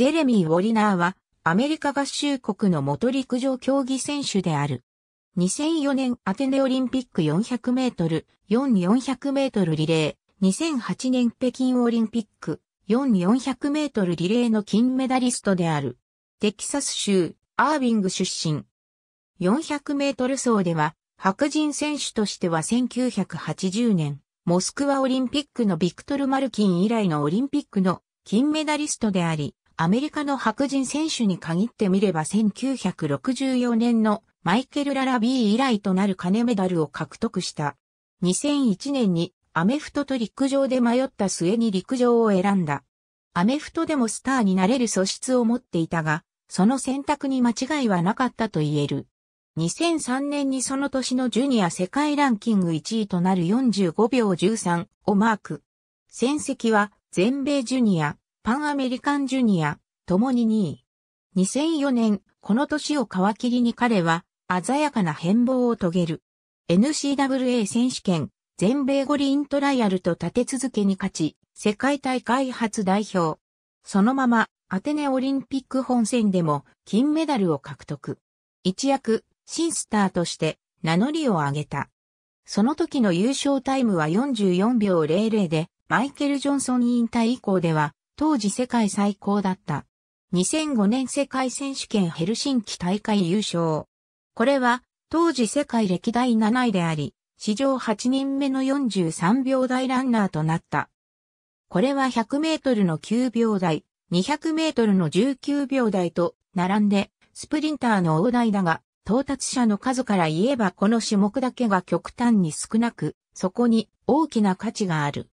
ジェレミー・ウォリナーは、アメリカ合衆国の元陸上競技選手である。2004年アテネオリンピック400メートル、4400メートルリレー、2008年北京オリンピック、4400メートルリレーの金メダリストである。テキサス州、アービング出身。400メートル走では、白人選手としては1980年、モスクワオリンピックのビクトル・マルキン以来のオリンピックの金メダリストであり、アメリカの白人選手に限ってみれば1964年のマイケル・ララビー以来となる金メダルを獲得した。2001年にアメフトと陸上で迷った末に陸上を選んだ。アメフトでもスターになれる素質を持っていたが、その選択に間違いはなかったと言える。2003年にその年のジュニア世界ランキング1位となる45秒13をマーク。戦績は全米ジュニア、パンアメリカンジュニア、共に2位。2004年、この年を皮切りに彼は、鮮やかな変貌を遂げる。n c w a 選手権、全米五輪トライアルと立て続けに勝ち、世界大会初代表。そのまま、アテネオリンピック本戦でも、金メダルを獲得。一躍、新スターとして、名乗りを上げた。その時の優勝タイムは44秒00で、マイケル・ジョンソン引退以降では、当時世界最高だった。2005年世界選手権ヘルシンキ大会優勝。これは当時世界歴代7位であり、史上8人目の43秒台ランナーとなった。これは100メートルの9秒台、200メートルの19秒台と並んで、スプリンターの大台だが、到達者の数から言えばこの種目だけが極端に少なく、そこに大きな価値がある。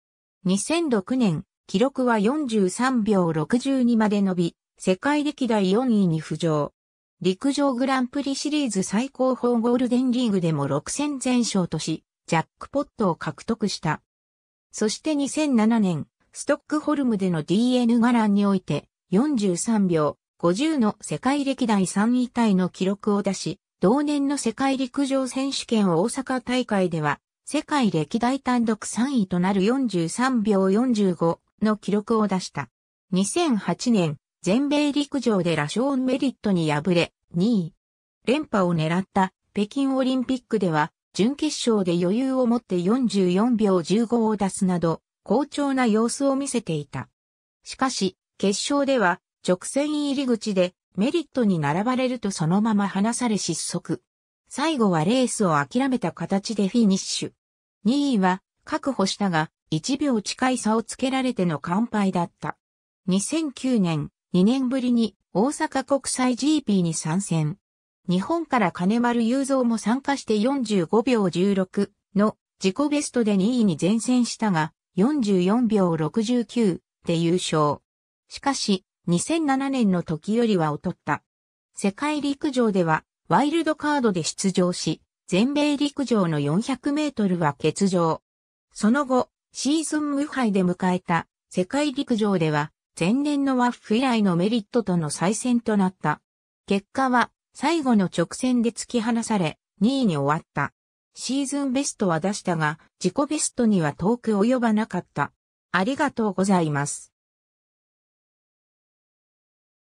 2006年記録は43秒62まで伸び、世界歴代4位に浮上。陸上グランプリシリーズ最高峰ゴールデンリーグでも6戦全勝とし、ジャックポットを獲得した。そして2007年、ストックホルムでの DN ガランにおいて、43秒50の世界歴代3位タイの記録を出し、同年の世界陸上選手権大阪大会では、世界歴代単独3位となる43秒45の記録を出した。2008年、全米陸上でラショーン・メリットに敗れ、2位。連覇を狙った北京オリンピックでは、準決勝で余裕を持って44秒15を出すなど、好調な様子を見せていた。しかし、決勝では、直線入り口でメリットに並ばれるとそのまま離され失速。最後はレースを諦めた形でフィニッシュ。2位は確保したが、1秒近い差をつけられての完敗だった。2009年、2年ぶりに大阪国際 GP に参戦。日本から金丸雄三も参加して45秒16の自己ベストで2位に前線したが44秒69で優勝。しかし2007年の時よりは劣った。世界陸上ではワイルドカードで出場し、全米陸上の400メートルは欠場。その後、シーズン無敗で迎えた世界陸上では前年のワッフ以来のメリットとの再戦となった。結果は最後の直線で突き放され2位に終わった。シーズンベストは出したが自己ベストには遠く及ばなかった。ありがとうございます。